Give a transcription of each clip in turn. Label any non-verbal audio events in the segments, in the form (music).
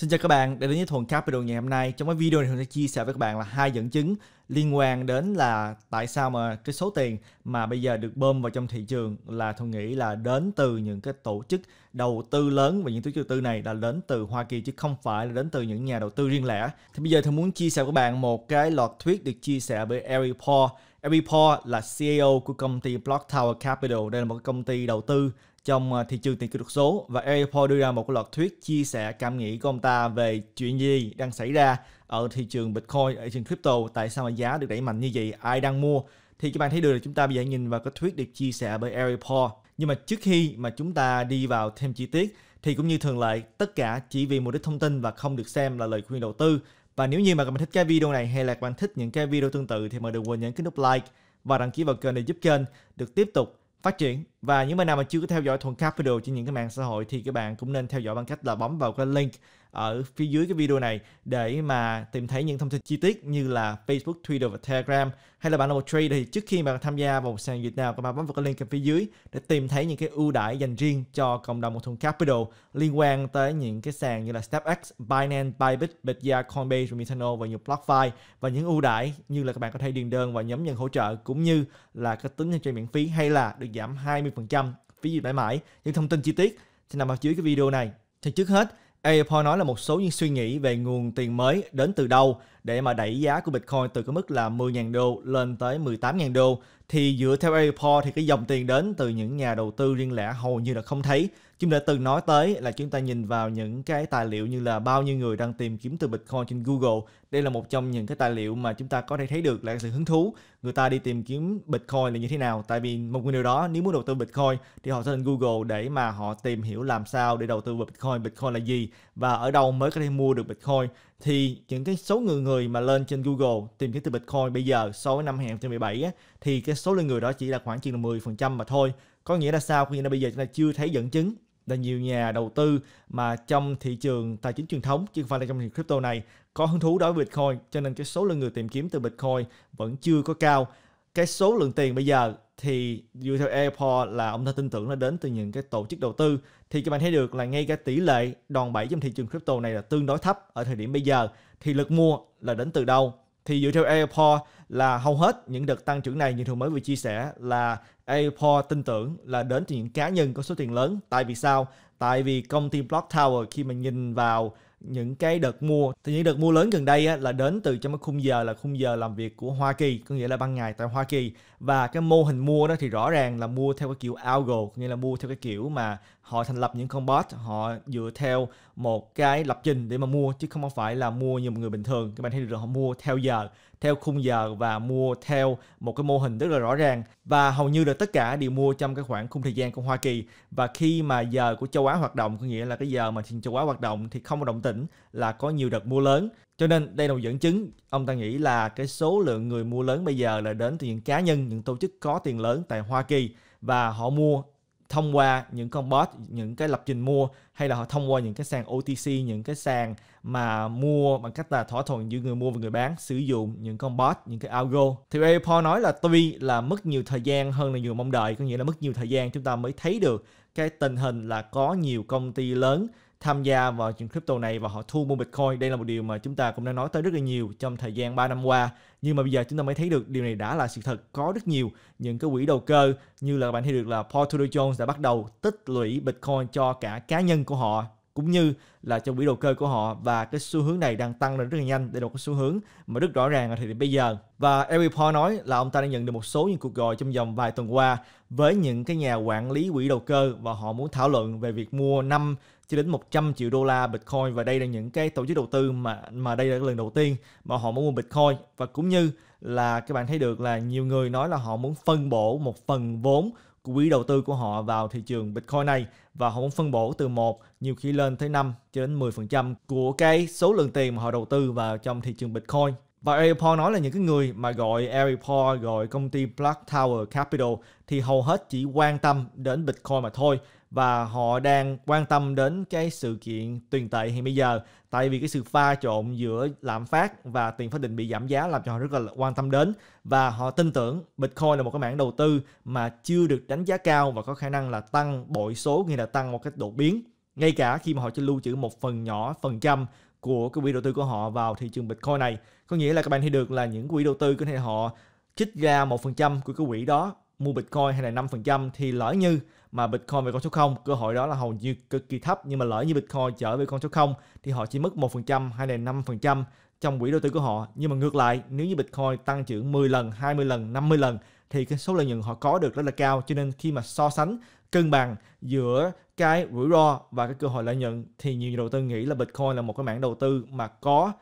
Xin chào các bạn đã đến với Thuần Capital ngày hôm nay. Trong cái video này Thuần sẽ chia sẻ với các bạn là hai dẫn chứng liên quan đến là tại sao mà cái số tiền mà bây giờ được bơm vào trong thị trường là Thuần nghĩ là đến từ những cái tổ chức đầu tư lớn và những tổ chức đầu tư này là đến từ Hoa Kỳ chứ không phải là đến từ những nhà đầu tư riêng lẻ. Thì bây giờ Thuần muốn chia sẻ với các bạn một cái lọt thuyết được chia sẻ bởi Eric Paul Eric Paul là CEO của công ty Block Tower Capital. Đây là một công ty đầu tư trong ờ, thị trường tiền kỹ thuật số và Airport đưa ra một loạt thuyết chia sẻ cảm nghĩ của ông ta về chuyện gì đang xảy ra ở thị trường Bitcoin, ở thị trường crypto, tại sao mà giá được đẩy mạnh như vậy, ai đang mua. Thì các bạn thấy được là chúng ta bây giờ nhìn vào cái thuyết được chia sẻ bởi Airport. Nhưng mà trước khi mà chúng ta đi vào thêm chi tiết thì cũng như thường lệ tất cả chỉ vì mục đích thông tin và không được xem là lời khuyên đầu tư. Và nếu như mà các bạn thích cái video này hay là các bạn thích những cái video tương tự thì mời đừng quên nhấn cái nút like và đăng ký vào kênh để giúp kênh được tiếp tục phát triển và những bạn nào mà chưa có theo dõi thuần capital trên những cái mạng xã hội thì các bạn cũng nên theo dõi bằng cách là bấm vào cái link ở phía dưới cái video này để mà tìm thấy những thông tin chi tiết như là Facebook, Twitter và Telegram hay là bạn là một trader thì trước khi mà tham gia vào một sàn dịch nào các bạn bấm vào cái link ở phía dưới để tìm thấy những cái ưu đãi dành riêng cho cộng đồng một thùng capital liên quan tới những cái sàn như là StepX, Binance, Bybit, Bitya, Coinbase, rồi và nhiều BlockFi và những ưu đãi như là các bạn có thể điền đơn và nhóm nhận hỗ trợ cũng như là cái tính trên miễn phí hay là được giảm 20% phí dịch mãi mãi những thông tin chi tiết thì nằm ở dưới cái video này thì trước hết Apple nói là một số những suy nghĩ về nguồn tiền mới đến từ đâu để mà đẩy giá của Bitcoin từ cái mức là 10.000 đô lên tới 18 000 đô thì dựa theo Airport thì cái dòng tiền đến từ những nhà đầu tư riêng lẻ hầu như là không thấy. Chúng đã từng nói tới là chúng ta nhìn vào những cái tài liệu như là bao nhiêu người đang tìm kiếm từ Bitcoin trên Google. Đây là một trong những cái tài liệu mà chúng ta có thể thấy được là sự hứng thú. Người ta đi tìm kiếm Bitcoin là như thế nào? Tại vì một người điều đó nếu muốn đầu tư Bitcoin thì họ sẽ lên Google để mà họ tìm hiểu làm sao để đầu tư vào Bitcoin, Bitcoin là gì và ở đâu mới có thể mua được Bitcoin thì những cái số người người mà lên trên Google tìm kiếm từ Bitcoin bây giờ so với năm 2017 á, thì cái số lượng người đó chỉ là khoảng chừng là 10% mà thôi. Có nghĩa là sao? Có nghĩa là bây giờ chúng ta chưa thấy dẫn chứng là nhiều nhà đầu tư mà trong thị trường tài chính truyền thống chứ không phải là trong thị trường crypto này có hứng thú đối với Bitcoin cho nên cái số lượng người tìm kiếm từ Bitcoin vẫn chưa có cao. Cái số lượng tiền bây giờ thì dựa theo Airport là ông ta tin tưởng là đến từ những cái tổ chức đầu tư thì các bạn thấy được là ngay cả tỷ lệ đòn bẩy trong thị trường crypto này là tương đối thấp ở thời điểm bây giờ thì lực mua là đến từ đâu thì dựa theo Airport là hầu hết những đợt tăng trưởng này như thường mới vừa chia sẻ là Airport tin tưởng là đến từ những cá nhân có số tiền lớn tại vì sao tại vì công ty Block Tower khi mà nhìn vào những cái đợt mua thì những đợt mua lớn gần đây á, là đến từ trong cái khung giờ là khung giờ làm việc của Hoa Kỳ có nghĩa là ban ngày tại Hoa Kỳ và cái mô hình mua đó thì rõ ràng là mua theo cái kiểu algo nghĩa là mua theo cái kiểu mà họ thành lập những con bot họ dựa theo một cái lập trình để mà mua chứ không phải là mua như một người bình thường các bạn thấy được họ mua theo giờ theo khung giờ và mua theo một cái mô hình rất là rõ ràng và hầu như là tất cả đều mua trong cái khoảng khung thời gian của Hoa Kỳ và khi mà giờ của châu Á hoạt động có nghĩa là cái giờ mà thị trường châu Á hoạt động thì không có động tĩnh là có nhiều đợt mua lớn cho nên đây là một dẫn chứng ông ta nghĩ là cái số lượng người mua lớn bây giờ là đến từ những cá nhân những tổ chức có tiền lớn tại Hoa Kỳ và họ mua thông qua những con bot những cái lập trình mua hay là họ thông qua những cái sàn OTC những cái sàn mà mua bằng cách là thỏa thuận giữa người mua và người bán sử dụng những con bot những cái algo thì Apple nói là tuy là mất nhiều thời gian hơn là nhiều mong đợi có nghĩa là mất nhiều thời gian chúng ta mới thấy được cái tình hình là có nhiều công ty lớn tham gia vào những crypto này và họ thu mua Bitcoin. Đây là một điều mà chúng ta cũng đã nói tới rất là nhiều trong thời gian 3 năm qua. Nhưng mà bây giờ chúng ta mới thấy được điều này đã là sự thật. Có rất nhiều những cái quỹ đầu cơ như là bạn thấy được là Paul Tudor Jones đã bắt đầu tích lũy Bitcoin cho cả cá nhân của họ cũng như là trong quỹ đầu cơ của họ và cái xu hướng này đang tăng lên rất là nhanh đây là một cái xu hướng mà rất rõ ràng ở thời điểm bây giờ và Eric Paul nói là ông ta đã nhận được một số những cuộc gọi trong vòng vài tuần qua với những cái nhà quản lý quỹ đầu cơ và họ muốn thảo luận về việc mua 5 cho đến 100 triệu đô la Bitcoin và đây là những cái tổ chức đầu tư mà mà đây là lần đầu tiên mà họ muốn mua Bitcoin và cũng như là các bạn thấy được là nhiều người nói là họ muốn phân bổ một phần vốn quỹ đầu tư của họ vào thị trường Bitcoin này và họ muốn phân bổ từ 1 nhiều khi lên tới 5 cho đến 10% của cái số lượng tiền mà họ đầu tư vào trong thị trường Bitcoin và Eric Paul nói là những cái người mà gọi Eric Paul, gọi công ty Black Tower Capital thì hầu hết chỉ quan tâm đến Bitcoin mà thôi và họ đang quan tâm đến cái sự kiện tiền tệ hiện bây giờ tại vì cái sự pha trộn giữa lạm phát và tiền pháp định bị giảm giá làm cho họ rất là quan tâm đến và họ tin tưởng Bitcoin là một cái mảng đầu tư mà chưa được đánh giá cao và có khả năng là tăng bội số nghĩa là tăng một cách đột biến ngay cả khi mà họ chỉ lưu trữ một phần nhỏ phần trăm của cái quỹ đầu tư của họ vào thị trường Bitcoin này. Có nghĩa là các bạn thấy được là những quỹ đầu tư có thể họ chích ra 1% của cái quỹ đó mua Bitcoin hay là 5% thì lỡ như mà Bitcoin về con số 0, cơ hội đó là hầu như cực kỳ thấp nhưng mà lỡ như Bitcoin trở về con số 0 thì họ chỉ mất 1% hay là 5% trong quỹ đầu tư của họ. Nhưng mà ngược lại, nếu như Bitcoin tăng trưởng 10 lần, 20 lần, 50 lần thì cái số lợi nhuận họ có được rất là cao cho nên khi mà so sánh cân bằng giữa cái rủi ro và cái cơ hội lợi nhuận thì nhiều nhà đầu tư nghĩ là Bitcoin là một cái mảng đầu tư mà có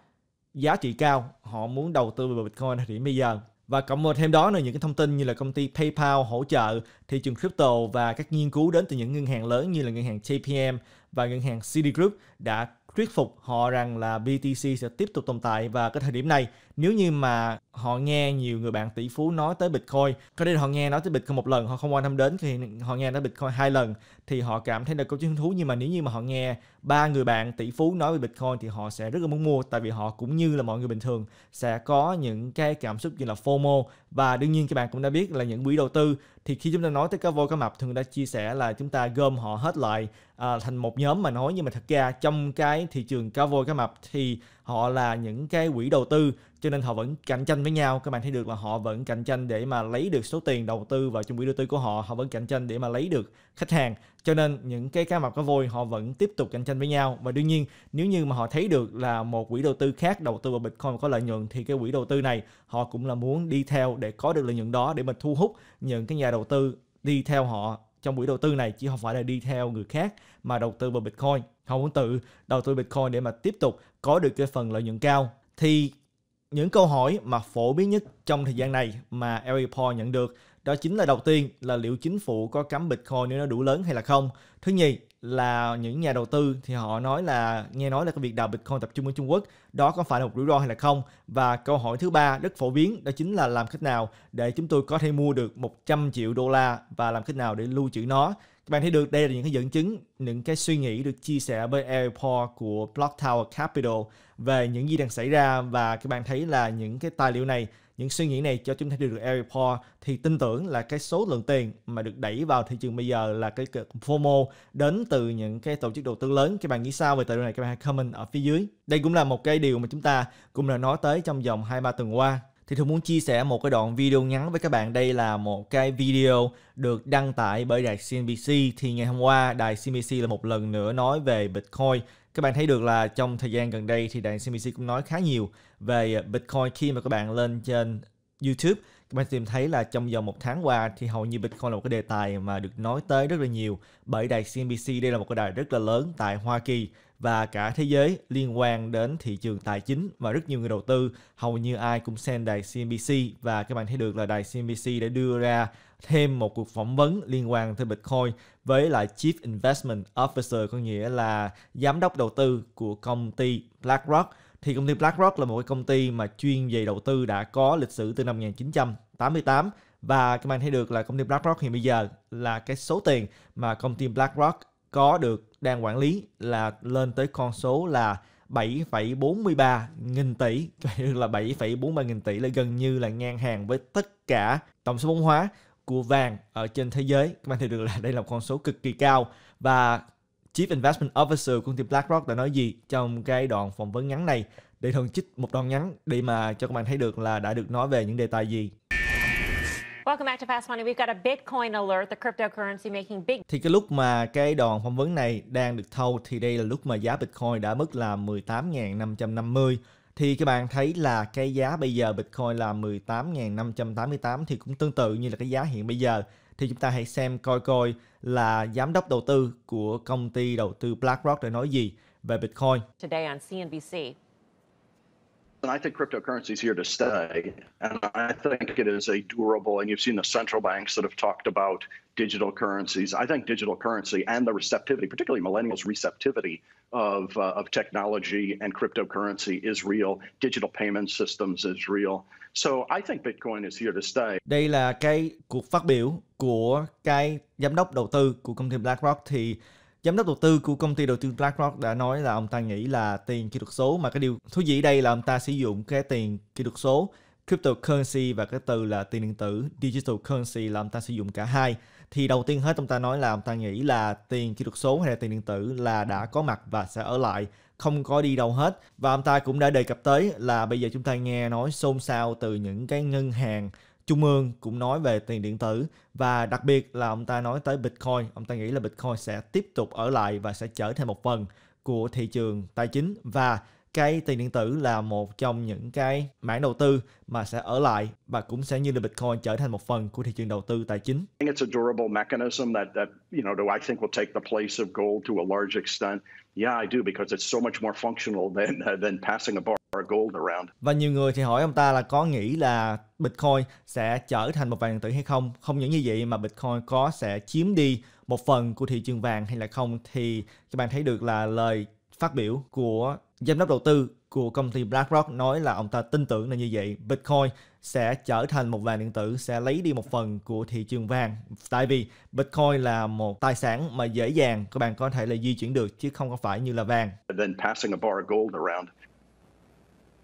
giá trị cao họ muốn đầu tư vào Bitcoin thời điểm bây giờ và cộng một thêm đó là những cái thông tin như là công ty PayPal hỗ trợ thị trường crypto và các nghiên cứu đến từ những ngân hàng lớn như là ngân hàng JPM và ngân hàng Citigroup đã thuyết phục họ rằng là BTC sẽ tiếp tục tồn tại và cái thời điểm này nếu như mà họ nghe nhiều người bạn tỷ phú nói tới Bitcoin có thể họ nghe nói tới Bitcoin một lần họ không quan tâm đến thì họ nghe nói Bitcoin hai lần thì họ cảm thấy là câu chuyện hứng thú nhưng mà nếu như mà họ nghe ba người bạn tỷ phú nói về bitcoin thì họ sẽ rất là muốn mua tại vì họ cũng như là mọi người bình thường sẽ có những cái cảm xúc như là fomo và đương nhiên các bạn cũng đã biết là những quỹ đầu tư thì khi chúng ta nói tới cá voi cá mập thường đã chia sẻ là chúng ta gom họ hết lại à, thành một nhóm mà nói nhưng mà thật ra trong cái thị trường cá voi cá mập thì họ là những cái quỹ đầu tư cho nên họ vẫn cạnh tranh với nhau các bạn thấy được là họ vẫn cạnh tranh để mà lấy được số tiền đầu tư vào trong quỹ đầu tư của họ họ vẫn cạnh tranh để mà lấy được khách hàng cho nên những cái cá mập cá voi họ vẫn tiếp tục cạnh tranh với nhau và đương nhiên nếu như mà họ thấy được là một quỹ đầu tư khác đầu tư vào bitcoin có lợi nhuận thì cái quỹ đầu tư này họ cũng là muốn đi theo để có được lợi nhuận đó để mà thu hút những cái nhà đầu tư đi theo họ trong buổi đầu tư này chứ không phải là đi theo người khác mà đầu tư vào Bitcoin. Họ muốn tự đầu tư Bitcoin để mà tiếp tục có được cái phần lợi nhuận cao. Thì những câu hỏi mà phổ biến nhất trong thời gian này mà Eric Paul nhận được đó chính là đầu tiên là liệu chính phủ có cấm Bitcoin nếu nó đủ lớn hay là không. Thứ nhì là những nhà đầu tư thì họ nói là nghe nói là cái việc đào Bitcoin tập trung ở Trung Quốc đó có phải là một rủi ro hay là không và câu hỏi thứ ba rất phổ biến đó chính là làm cách nào để chúng tôi có thể mua được 100 triệu đô la và làm cách nào để lưu trữ nó các bạn thấy được đây là những cái dẫn chứng những cái suy nghĩ được chia sẻ bởi Airport của Block Tower Capital về những gì đang xảy ra và các bạn thấy là những cái tài liệu này những suy nghĩ này cho chúng ta được Airport thì tin tưởng là cái số lượng tiền mà được đẩy vào thị trường bây giờ là cái FOMO đến từ những cái tổ chức đầu tư lớn. Các bạn nghĩ sao về tài liệu này? Các bạn hãy comment ở phía dưới. Đây cũng là một cái điều mà chúng ta cũng đã nói tới trong vòng 2-3 tuần qua thì tôi muốn chia sẻ một cái đoạn video ngắn với các bạn. Đây là một cái video được đăng tải bởi đài CNBC. Thì ngày hôm qua đài CNBC là một lần nữa nói về Bitcoin. Các bạn thấy được là trong thời gian gần đây thì đài CNBC cũng nói khá nhiều về Bitcoin khi mà các bạn lên trên YouTube bạn tìm thấy là trong vòng một tháng qua thì hầu như Bitcoin là một cái đề tài mà được nói tới rất là nhiều bởi đài CNBC đây là một cái đài rất là lớn tại Hoa Kỳ và cả thế giới liên quan đến thị trường tài chính và rất nhiều người đầu tư hầu như ai cũng xem đài CNBC và các bạn thấy được là đài CNBC đã đưa ra thêm một cuộc phỏng vấn liên quan tới Bitcoin với lại Chief Investment Officer có nghĩa là giám đốc đầu tư của công ty BlackRock thì công ty BlackRock là một cái công ty mà chuyên về đầu tư đã có lịch sử từ năm 1900 88 và các bạn thấy được là công ty BlackRock hiện bây giờ là cái số tiền mà công ty BlackRock có được đang quản lý là lên tới con số là 7,43 nghìn tỷ (laughs) là 7,43 nghìn tỷ là gần như là ngang hàng với tất cả tổng số vốn hóa của vàng ở trên thế giới các bạn thấy được là đây là một con số cực kỳ cao và Chief Investment Officer của công ty BlackRock đã nói gì trong cái đoạn phỏng vấn ngắn này để thần chích một đoạn ngắn để mà cho các bạn thấy được là đã được nói về những đề tài gì Welcome back to Fast Money. We've got a Bitcoin alert, the cryptocurrency making big. Thì cái lúc mà cái đòn phỏng vấn này đang được thâu thì đây là lúc mà giá Bitcoin đã mức là 18.550 thì các bạn thấy là cái giá bây giờ Bitcoin là 18.588 thì cũng tương tự như là cái giá hiện bây giờ thì chúng ta hãy xem coi coi là giám đốc đầu tư của công ty đầu tư BlackRock đã nói gì về Bitcoin. Today on CNBC, And I think cryptocurrency is here to stay. And I think it is a durable, and you've seen the central banks that have talked about digital currencies. I think digital currency and the receptivity, particularly millennials' receptivity of, uh, of technology and cryptocurrency is real. Digital payment systems is real. So I think Bitcoin is here to stay. Đây là cái cuộc phát biểu của cái giám đốc đầu tư của công ty BlackRock thì Giám đốc đầu tư của công ty đầu tư BlackRock đã nói là ông ta nghĩ là tiền kỹ thuật số mà cái điều thú vị đây là ông ta sử dụng cái tiền kỹ thuật số cryptocurrency và cái từ là tiền điện tử digital currency là ông ta sử dụng cả hai thì đầu tiên hết ông ta nói là ông ta nghĩ là tiền kỹ thuật số hay là tiền điện tử là đã có mặt và sẽ ở lại không có đi đâu hết và ông ta cũng đã đề cập tới là bây giờ chúng ta nghe nói xôn xao từ những cái ngân hàng trung ương cũng nói về tiền điện tử và đặc biệt là ông ta nói tới Bitcoin. Ông ta nghĩ là Bitcoin sẽ tiếp tục ở lại và sẽ trở thành một phần của thị trường tài chính và cái tiền điện tử là một trong những cái mảng đầu tư mà sẽ ở lại và cũng sẽ như là Bitcoin trở thành một phần của thị trường đầu tư tài chính. It's a durable mechanism that that you know do I think will take the place of gold to a large extent? Yeah, I do because it's so much more functional than than passing a bar. Và nhiều người thì hỏi ông ta là có nghĩ là Bitcoin sẽ trở thành một vàng điện tử hay không? Không những như vậy mà Bitcoin có sẽ chiếm đi một phần của thị trường vàng hay là không? Thì các bạn thấy được là lời phát biểu của giám đốc đầu tư của công ty BlackRock nói là ông ta tin tưởng là như vậy Bitcoin sẽ trở thành một vàng điện tử sẽ lấy đi một phần của thị trường vàng tại vì Bitcoin là một tài sản mà dễ dàng các bạn có thể là di chuyển được chứ không có phải như là vàng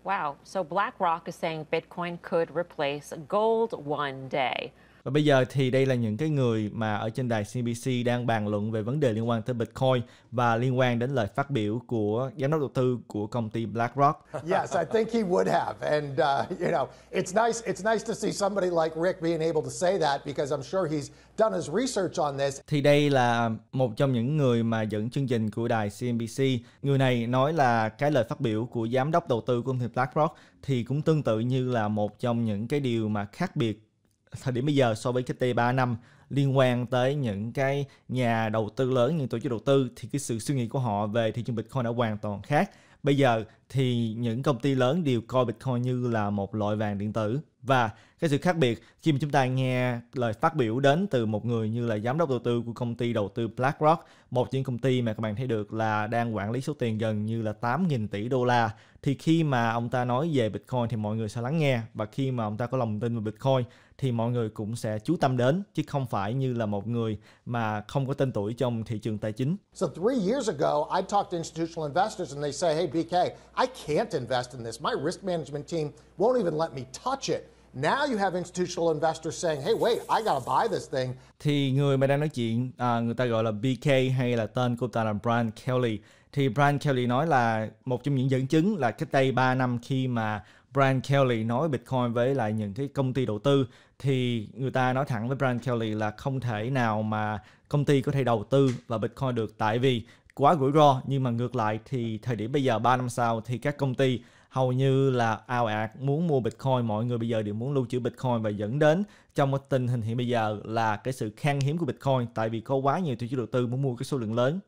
Wow. So BlackRock is saying Bitcoin could replace gold one day. Và bây giờ thì đây là những cái người mà ở trên đài CNBC đang bàn luận về vấn đề liên quan tới Bitcoin và liên quan đến lời phát biểu của giám đốc đầu tư của công ty BlackRock. Yes, I think he would have and uh, you know, it's nice it's nice to see somebody like Rick being able to say that because I'm sure he's done his research on this. Thì đây là một trong những người mà dẫn chương trình của đài CNBC. Người này nói là cái lời phát biểu của giám đốc đầu tư của công ty BlackRock thì cũng tương tự như là một trong những cái điều mà khác biệt thời điểm bây giờ so với cách đây 3 năm liên quan tới những cái nhà đầu tư lớn, những tổ chức đầu tư thì cái sự suy nghĩ của họ về thị trường Bitcoin đã hoàn toàn khác. Bây giờ thì những công ty lớn đều coi Bitcoin như là một loại vàng điện tử và cái sự khác biệt khi mà chúng ta nghe lời phát biểu đến từ một người như là giám đốc đầu tư của công ty đầu tư BlackRock, một những công ty mà các bạn thấy được là đang quản lý số tiền gần như là 8.000 tỷ đô la thì khi mà ông ta nói về Bitcoin thì mọi người sẽ lắng nghe và khi mà ông ta có lòng tin về Bitcoin thì mọi người cũng sẽ chú tâm đến chứ không phải như là một người mà không có tên tuổi trong thị trường tài chính. So three years ago, I talked to institutional investors and they say, hey BK, I can't invest in this. My risk management team won't even let me touch it. Now you have institutional investors saying, "Hey, wait, I gotta buy this thing." Thì người mà đang nói chuyện, à, người ta gọi là BK hay là tên của ta là Brian Kelly. Thì Brian Kelly nói là một trong những dẫn chứng là cách đây 3 năm khi mà Brian Kelly nói Bitcoin với lại những cái công ty đầu tư thì người ta nói thẳng với Brian Kelly là không thể nào mà công ty có thể đầu tư vào Bitcoin được tại vì quá rủi ro nhưng mà ngược lại thì thời điểm bây giờ 3 năm sau thì các công ty hầu như là ao ạt muốn mua Bitcoin mọi người bây giờ đều muốn lưu trữ Bitcoin và dẫn đến trong một tình hình hiện bây giờ là cái sự khan hiếm của Bitcoin tại vì có quá nhiều tổ chức đầu tư muốn mua cái số lượng lớn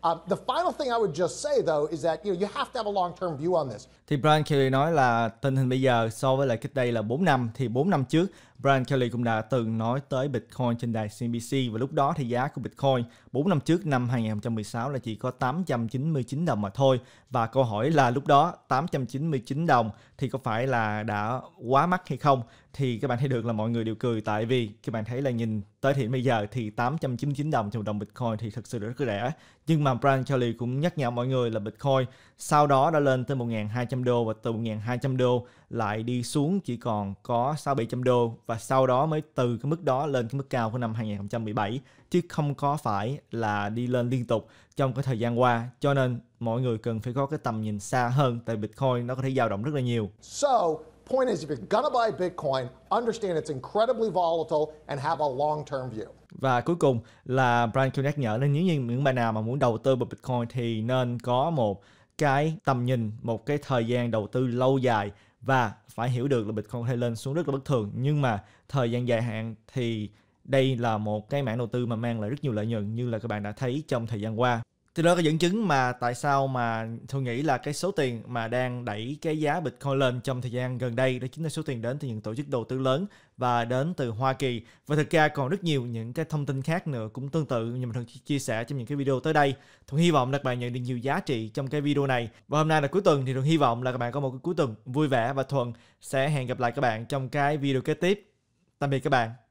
Uh, the final thing I would just say though is that you know you have to have a long-term view on this. Thì Brian Kelly nói là tình hình bây giờ so với lại cách đây là 4 năm thì 4 năm trước Brian Kelly cũng đã từng nói tới Bitcoin trên đài CNBC và lúc đó thì giá của Bitcoin 4 năm trước năm 2016 là chỉ có 899 đồng mà thôi và câu hỏi là lúc đó 899 đồng thì có phải là đã quá mắc hay không thì các bạn thấy được là mọi người đều cười tại vì các bạn thấy là nhìn tới hiện bây giờ thì 899 đồng trên một đồng Bitcoin thì thực sự rất là rẻ. Nhưng mà Brian Charlie cũng nhắc nhở mọi người là Bitcoin sau đó đã lên tới 1.200 đô và từ 1.200 đô lại đi xuống chỉ còn có 6-700 đô và sau đó mới từ cái mức đó lên cái mức cao của năm 2017 chứ không có phải là đi lên liên tục trong cái thời gian qua cho nên mọi người cần phải có cái tầm nhìn xa hơn tại Bitcoin nó có thể dao động rất là nhiều. So Point is, if you're gonna buy Bitcoin, understand it's incredibly volatile and have a long-term view. Và cuối cùng là Brian nhắc nhở nên nếu như những bạn nào mà muốn đầu tư vào Bitcoin thì nên có một cái tầm nhìn, một cái thời gian đầu tư lâu dài và phải hiểu được là Bitcoin hay lên xuống rất là bất thường nhưng mà thời gian dài hạn thì đây là một cái mảng đầu tư mà mang lại rất nhiều lợi nhuận như là các bạn đã thấy trong thời gian qua thì đó là dẫn chứng mà tại sao mà tôi nghĩ là cái số tiền mà đang đẩy cái giá Bitcoin lên trong thời gian gần đây đó chính là số tiền đến từ những tổ chức đầu tư lớn và đến từ Hoa Kỳ. Và thực ra còn rất nhiều những cái thông tin khác nữa cũng tương tự như mình thường chia sẻ trong những cái video tới đây. Thuận hy vọng là các bạn nhận được nhiều giá trị trong cái video này. Và hôm nay là cuối tuần thì Thuận hy vọng là các bạn có một cái cuối tuần vui vẻ và Thuận sẽ hẹn gặp lại các bạn trong cái video kế tiếp. Tạm biệt các bạn.